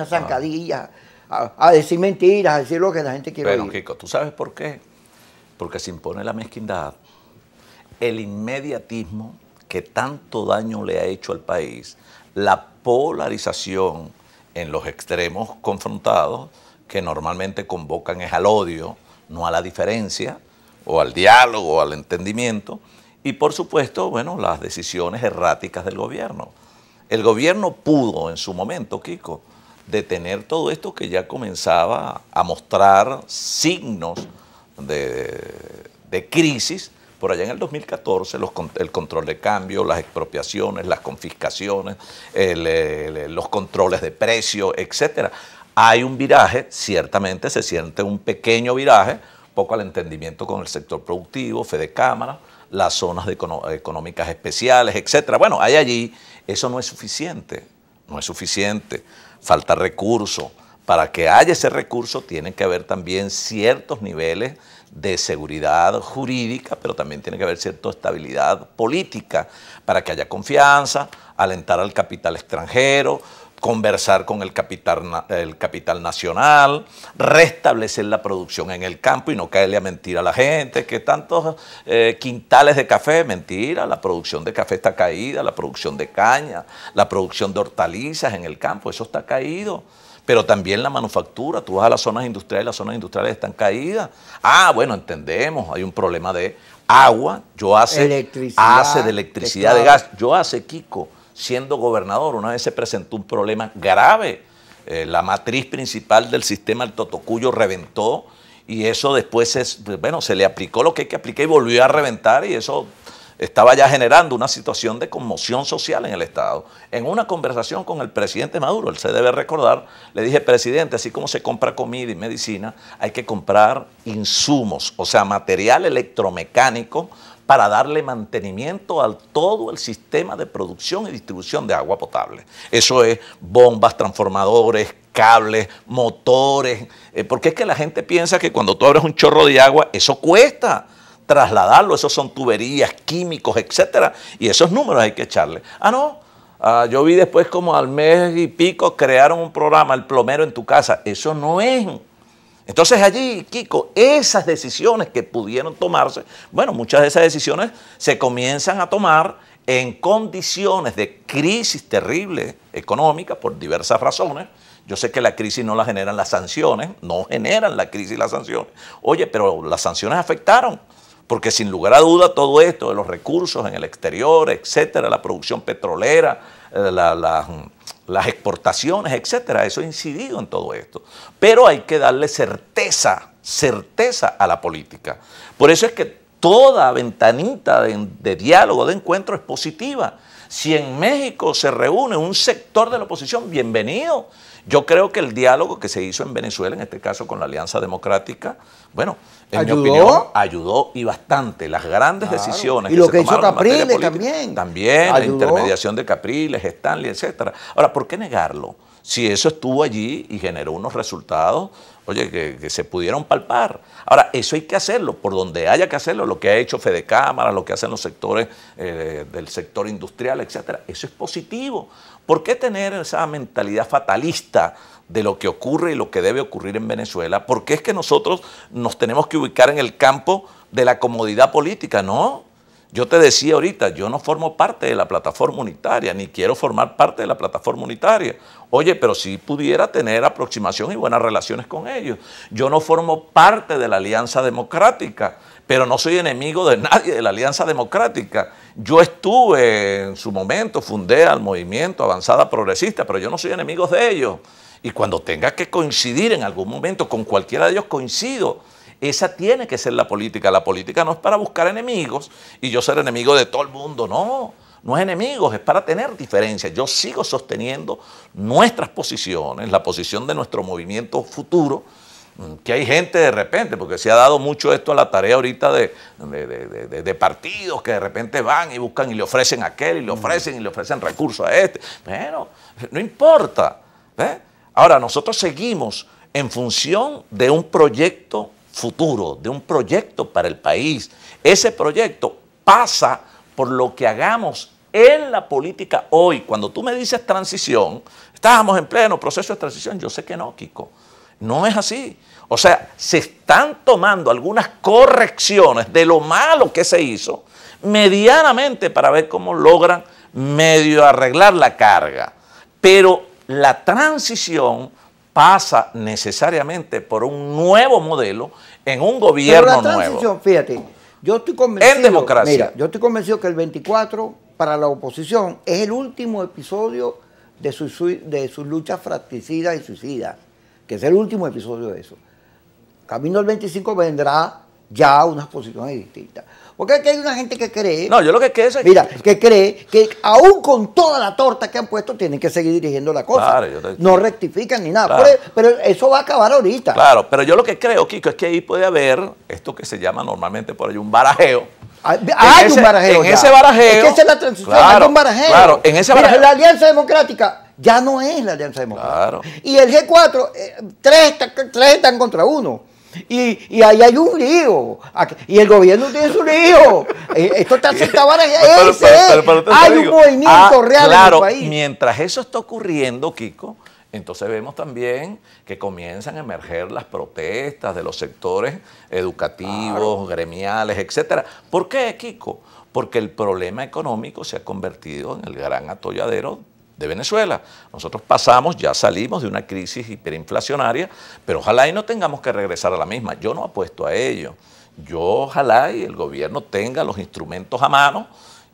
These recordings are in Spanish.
a zancadillas, a, decir mentiras, a decir lo que la gente quiere Pero, Kiko, ¿tú sabes por qué? Porque se impone la mezquindad, el inmediatismo que tanto daño le ha hecho al país, la polarización en los extremos confrontados, que normalmente convocan es al odio, no a la diferencia, o al diálogo, o al entendimiento, y por supuesto, bueno, las decisiones erráticas del gobierno. El gobierno pudo en su momento, Kiko, de tener todo esto que ya comenzaba a mostrar signos de, crisis. Por allá en el 2014, el control de cambio, las expropiaciones, las confiscaciones, los controles de precios, etc. Hay un viraje, ciertamente se siente un pequeño viraje, poco al entendimiento con el sector productivo, de Cámara, las zonas económicas especiales, etc. Bueno, hay allí, eso no es suficiente, no es suficiente falta recurso. Para que haya ese recurso tiene que haber también ciertos niveles de seguridad jurídica, pero también tiene que haber cierta estabilidad política para que haya confianza, alentar al capital extranjero, conversar con el capital, el capital nacional, restablecer la producción en el campo y no caerle a mentira a la gente, que tantos eh, quintales de café, mentira, la producción de café está caída, la producción de caña, la producción de hortalizas en el campo, eso está caído. Pero también la manufactura, tú vas a las zonas industriales, las zonas industriales están caídas. Ah, bueno, entendemos, hay un problema de agua, yo hace, hace de electricidad, de, de gas, yo hace, Kiko siendo gobernador. Una vez se presentó un problema grave. Eh, la matriz principal del sistema el Totocuyo reventó y eso después, es, pues, bueno, se le aplicó lo que hay que aplicar y volvió a reventar y eso estaba ya generando una situación de conmoción social en el Estado. En una conversación con el presidente Maduro, él se debe recordar, le dije, presidente, así como se compra comida y medicina, hay que comprar insumos, o sea, material electromecánico para darle mantenimiento a todo el sistema de producción y distribución de agua potable. Eso es bombas, transformadores, cables, motores, eh, porque es que la gente piensa que cuando tú abres un chorro de agua, eso cuesta trasladarlo, eso son tuberías, químicos, etcétera, y esos números hay que echarle. Ah, no, ah, yo vi después como al mes y pico crearon un programa, el plomero en tu casa, eso no es entonces allí, Kiko, esas decisiones que pudieron tomarse, bueno, muchas de esas decisiones se comienzan a tomar en condiciones de crisis terrible económica por diversas razones. Yo sé que la crisis no la generan las sanciones, no generan la crisis las sanciones. Oye, pero las sanciones afectaron, porque sin lugar a duda todo esto de los recursos en el exterior, etcétera, la producción petrolera, eh, la, la, mm, las exportaciones, etcétera. Eso ha incidido en todo esto. Pero hay que darle certeza, certeza a la política. Por eso es que toda ventanita de, de diálogo, de encuentro es positiva. Si en México se reúne un sector de la oposición, bienvenido. Yo creo que el diálogo que se hizo en Venezuela, en este caso con la Alianza Democrática, bueno, en mi opinión, ayudó y bastante. Las grandes decisiones. Y lo que, hizo Capriles también. También, la intermediación de Capriles, Stanley, etcétera. Ahora, ¿por qué negarlo? Si eso estuvo allí y generó unos resultados oye, que, se pudieron palpar. Ahora, eso hay que hacerlo, por donde haya que hacerlo, lo que ha hecho Fede Cámara, lo que hacen los sectores eh, del sector industrial, etcétera. Eso es positivo. ¿Por qué tener esa mentalidad fatalista de lo que ocurre y lo que debe ocurrir en Venezuela? Porque es que nosotros nos tenemos que ubicar en el campo de la comodidad política, ¿no? Yo te decía ahorita, yo no formo parte de la plataforma unitaria, ni quiero formar parte de la plataforma unitaria. Oye, pero si pudiera tener aproximación y buenas relaciones con ellos. Yo no formo parte de la Alianza Democrática, pero no soy enemigo de nadie de la Alianza Democrática. Yo estuve en su momento, fundé al movimiento Avanzada Progresista, pero yo no soy enemigo de ellos. Y cuando tenga que coincidir en algún momento con cualquiera de ellos, coincido esa tiene que ser la política. La política no es para buscar enemigos y yo ser enemigo de todo el mundo, no. No es enemigos, es para tener diferencias. Yo sigo sosteniendo nuestras posiciones, la posición de nuestro movimiento futuro, mm, que hay gente de repente, porque se ha dado mucho esto a la tarea ahorita de, partidos que de repente van y buscan y le ofrecen a aquel y le ofrecen y le ofrecen recursos a este. Bueno, no importa. ¿eh? Ahora, nosotros seguimos en función de un proyecto futuro, de un proyecto para el país. Ese proyecto pasa por lo que hagamos en la política hoy. Cuando tú me dices transición, estábamos en pleno proceso de transición, yo sé que no, Kiko. No es así. O sea, se están tomando algunas correcciones de lo malo que se hizo medianamente para ver cómo logran medio arreglar la carga. Pero la transición pasa necesariamente por un nuevo modelo en un gobierno nuevo. yo estoy convencido. En democracia. Mira, yo estoy convencido que el 24 para la oposición es el último episodio de sus de su luchas fratricidas y suicidas, que es el último episodio de eso. Camino al 25 vendrá ya unas posiciones distintas. Porque aquí hay una gente que cree. No, yo lo que creo es. Mira, que cree que aún con toda la torta que han puesto, tienen que seguir dirigiendo la cosa. No rectifican ni nada. E-, pero, eso va a acabar ahorita. Claro, pero yo lo que creo, Kiko, es que ahí puede haber esto que se llama normalmente por ahí un barajeo. Hay, un barajeo. En ese barajeo. Es la un barajeo. en ese barajeo. la Alianza Democrática ya no es la Alianza Democrática. Y el G4, eh, tres están contra uno. Y, ahí hay un lío. y el gobierno tiene su lío. Eh, esto está sentado Hay un movimiento ah, real en el país. Mientras eso está ocurriendo, Kiko, entonces vemos también que comienzan a emerger las protestas de los sectores educativos, gremiales, etcétera. ¿Por qué, Kiko? Porque el problema económico se ha convertido en el gran atolladero de Venezuela. Nosotros pasamos, ya salimos de una crisis hiperinflacionaria, pero ojalá y no tengamos que regresar a la misma. Yo no apuesto a ello. Yo ojalá y el gobierno tenga los instrumentos a mano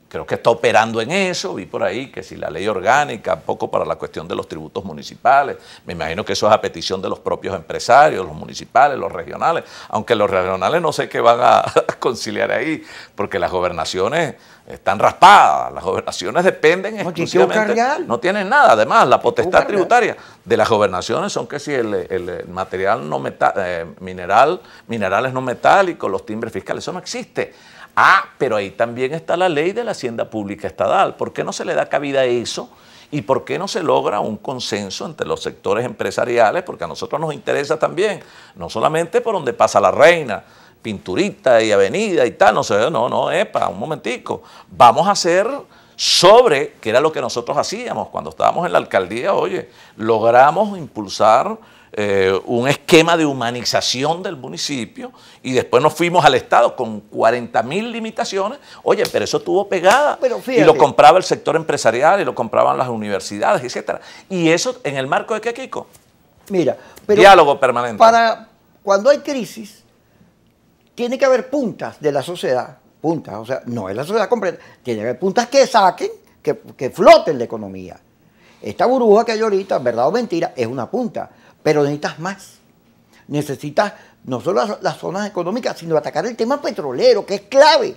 creo que está operando en eso. Vi por ahí que si la ley orgánica, poco para la cuestión de los tributos municipales, me imagino que eso es a petición de los propios empresarios, los municipales, los regionales, aunque los regionales no sé qué van a, conciliar ahí, porque las gobernaciones están raspadas, las gobernaciones dependen no, exclusivamente, no tienen nada, además la potestad tributaria de las gobernaciones son que si el, material no metal, eh, mineral, minerales no metálicos, los timbres fiscales, eso no existe. Ah, pero ahí también está la ley de la hacienda pública estatal. ¿Por qué no se le da cabida a eso? ¿Y por qué no se logra un consenso entre los sectores empresariales? Porque a nosotros nos interesa también, no solamente por donde pasa la reina, pinturita y avenida y tal, no sé, no, no, epa, un momentico. Vamos a hacer sobre, que era lo que nosotros hacíamos cuando estábamos en la alcaldía, oye, logramos impulsar eh, un esquema de humanización del municipio y después nos fuimos al Estado con 40 mil limitaciones. Oye, pero eso tuvo pegada y lo compraba el sector empresarial y lo compraban las universidades, etcétera. Y eso en el marco de qué, Kiko? Mira, pero diálogo permanente. Para cuando hay crisis, tiene que haber puntas de la sociedad, puntas, o sea, no es la sociedad completa, tiene que haber puntas que saquen, que, que floten la economía. Esta burbuja que hay ahorita, verdad o mentira, es una punta pero necesitas más. Necesitas no solo las, zonas económicas, sino atacar el tema petrolero, que es clave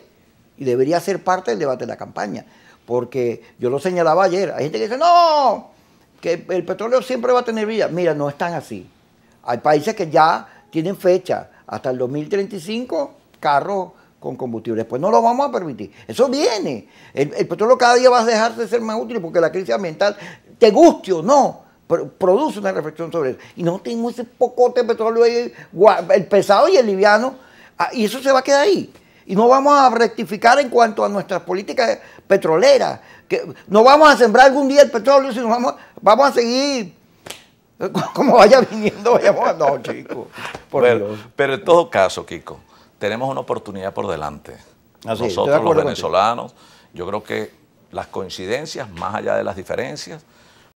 y debería ser parte del debate de la campaña. Porque yo lo señalaba ayer, hay gente que dice, no, que el petróleo siempre va a tener vida. Mira, no es tan así. Hay países que ya tienen fecha, hasta el 2035, carros con combustible. después pues no lo vamos a permitir. Eso viene. El, petróleo cada día va a dejarse de ser más útil porque la crisis ambiental, te guste o no, produce una reflexión sobre eso. Y no tenemos ese pocote de petróleo ahí, el pesado y el liviano, ah, y eso se va a quedar ahí. Y no vamos a rectificar en cuanto a nuestras políticas petroleras. Que no vamos a sembrar algún día el petróleo, sino vamos, vamos a seguir como vaya viniendo, vayamos No, chicos. Pero, en todo caso, Kiko, tenemos una oportunidad por delante. Ah, nosotros los venezolanos, yo creo que las coincidencias, más allá de las diferencias,